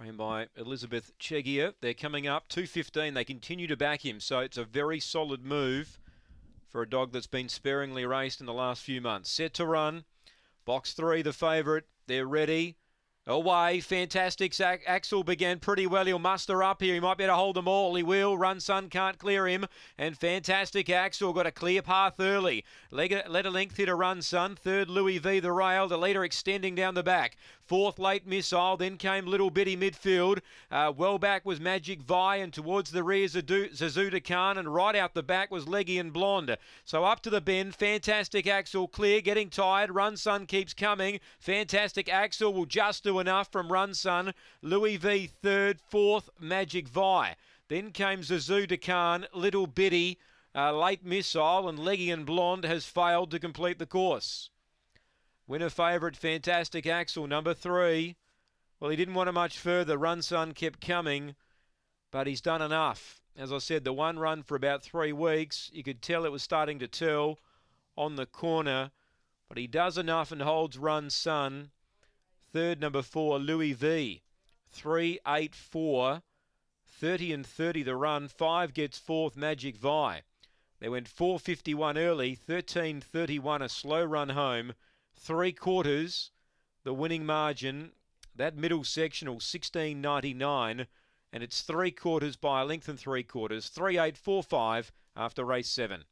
trained by Elizabeth Chegier. They're coming up 215. They continue to back him, so it's a very solid move for a dog that's been sparingly raced in the last few months. Set to run. Box three, the favourite. They're ready. Away, oh, fantastic. Zach Axel began pretty well. He'll muster up here. He might be able to hold them all. He will. Run Sun can't clear him. And fantastic Axel got a clear path early. Let a length hit a Run Sun. Third, Louis V. The rail. The leader extending down the back. Fourth, late missile. Then came Little Bitty midfield. Uh, well back was Magic Vi. And towards the rear, Zazuda Khan. And right out the back was Leggy and Blonde. So up to the bend. Fantastic Axel clear. Getting tired. Run Sun keeps coming. Fantastic Axel will just do Enough from Run Sun. Louis V third, fourth, Magic Vi. Then came Zazu Dekan, Little Biddy, uh, Late Missile, and Leggy and Blonde has failed to complete the course. Winner favourite, Fantastic Axel, number three. Well, he didn't want to much further. Run Sun kept coming, but he's done enough. As I said, the one run for about three weeks, you could tell it was starting to tell on the corner, but he does enough and holds Run Sun. Third, number four, Louis V. 3, 8, 4, 30 and 30 the run. 5 gets fourth, Magic Vi. They went 4.51 early, 13.31 a slow run home. Three quarters, the winning margin. That middle sectional, 16.99. And it's three quarters by a length and three quarters, 3.845 after race seven.